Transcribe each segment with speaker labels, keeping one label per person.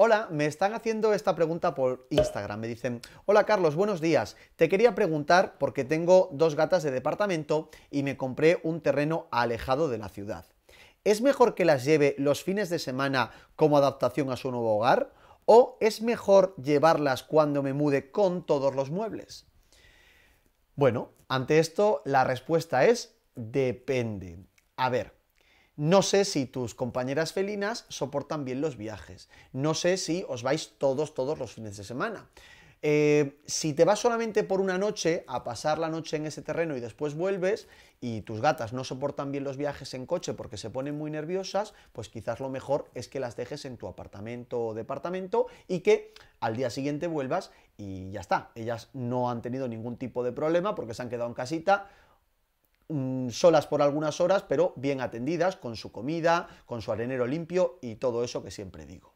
Speaker 1: Hola, me están haciendo esta pregunta por Instagram. Me dicen, hola Carlos, buenos días. Te quería preguntar porque tengo dos gatas de departamento y me compré un terreno alejado de la ciudad. ¿Es mejor que las lleve los fines de semana como adaptación a su nuevo hogar? ¿O es mejor llevarlas cuando me mude con todos los muebles? Bueno, ante esto la respuesta es depende. A ver, no sé si tus compañeras felinas soportan bien los viajes. No sé si os vais todos, todos los fines de semana. Eh, si te vas solamente por una noche a pasar la noche en ese terreno y después vuelves y tus gatas no soportan bien los viajes en coche porque se ponen muy nerviosas, pues quizás lo mejor es que las dejes en tu apartamento o departamento y que al día siguiente vuelvas y ya está. Ellas no han tenido ningún tipo de problema porque se han quedado en casita, Mm, solas por algunas horas, pero bien atendidas, con su comida, con su arenero limpio y todo eso que siempre digo.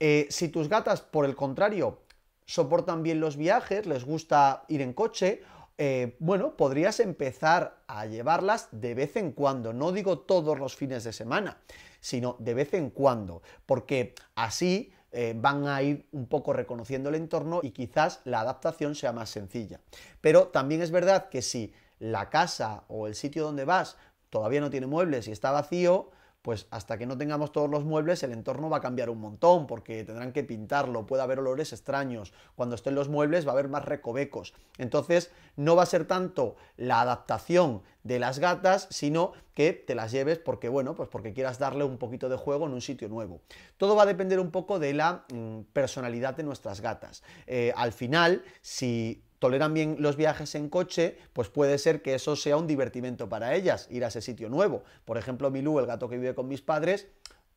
Speaker 1: Eh, si tus gatas, por el contrario, soportan bien los viajes, les gusta ir en coche, eh, bueno, podrías empezar a llevarlas de vez en cuando, no digo todos los fines de semana, sino de vez en cuando, porque así eh, van a ir un poco reconociendo el entorno y quizás la adaptación sea más sencilla. Pero también es verdad que si la casa o el sitio donde vas todavía no tiene muebles y está vacío, pues hasta que no tengamos todos los muebles el entorno va a cambiar un montón porque tendrán que pintarlo, puede haber olores extraños, cuando estén los muebles va a haber más recovecos. Entonces no va a ser tanto la adaptación de las gatas, sino que te las lleves porque bueno, pues porque quieras darle un poquito de juego en un sitio nuevo. Todo va a depender un poco de la mm, personalidad de nuestras gatas. Eh, al final, si toleran bien los viajes en coche, pues puede ser que eso sea un divertimento para ellas, ir a ese sitio nuevo. Por ejemplo, Milú, el gato que vive con mis padres,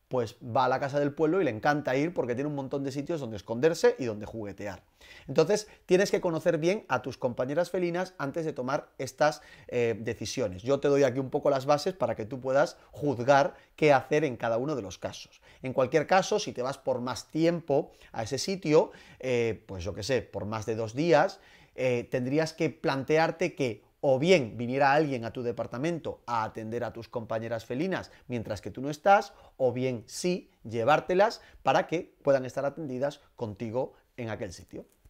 Speaker 1: pues va a la casa del pueblo y le encanta ir porque tiene un montón de sitios donde esconderse y donde juguetear. Entonces, tienes que conocer bien a tus compañeras felinas antes de tomar estas eh, decisiones. Yo te doy aquí un poco las bases para que tú puedas juzgar qué hacer en cada uno de los casos. En cualquier caso, si te vas por más tiempo a ese sitio, eh, pues yo qué sé, por más de dos días, eh, tendrías que plantearte que o bien viniera alguien a tu departamento a atender a tus compañeras felinas mientras que tú no estás, o bien sí llevártelas para que puedan estar atendidas contigo en aquel sitio.